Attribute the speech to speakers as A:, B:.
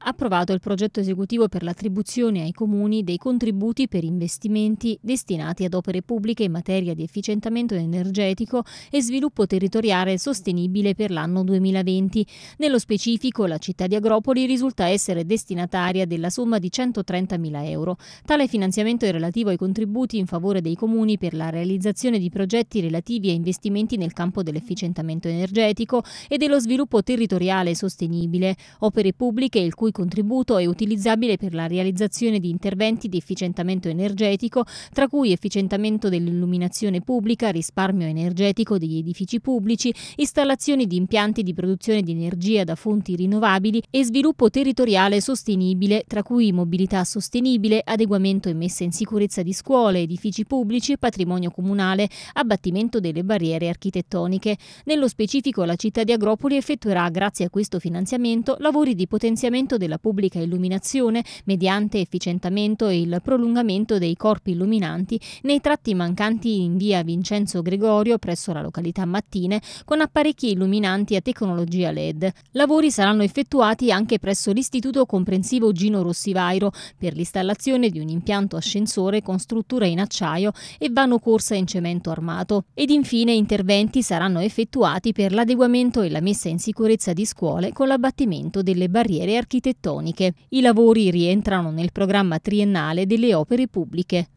A: approvato il progetto esecutivo per l'attribuzione ai comuni dei contributi per investimenti destinati ad opere pubbliche in materia di efficientamento energetico e sviluppo territoriale sostenibile per l'anno 2020. Nello specifico la città di Agropoli risulta essere destinataria della somma di 130.000 euro. Tale finanziamento è relativo ai contributi in favore dei comuni per la realizzazione di progetti relativi a investimenti nel campo dell'efficientamento energetico e dello sviluppo territoriale sostenibile, opere pubbliche il cui cui contributo è utilizzabile per la realizzazione di interventi di efficientamento energetico, tra cui efficientamento dell'illuminazione pubblica, risparmio energetico degli edifici pubblici, installazioni di impianti di produzione di energia da fonti rinnovabili e sviluppo territoriale sostenibile, tra cui mobilità sostenibile, adeguamento e messa in sicurezza di scuole, edifici pubblici e patrimonio comunale, abbattimento delle barriere architettoniche. Nello specifico la città di Agropoli effettuerà, grazie a questo finanziamento, lavori di potenziamento della pubblica illuminazione mediante efficientamento e il prolungamento dei corpi illuminanti nei tratti mancanti in via Vincenzo Gregorio presso la località Mattine con apparecchi illuminanti a tecnologia LED. Lavori saranno effettuati anche presso l'Istituto Comprensivo Gino Rossivairo per l'installazione di un impianto ascensore con struttura in acciaio e vano corsa in cemento armato. Ed infine interventi saranno effettuati per l'adeguamento e la messa in sicurezza di scuole con l'abbattimento delle barriere architettoniche architettoniche. I lavori rientrano nel programma triennale delle opere pubbliche.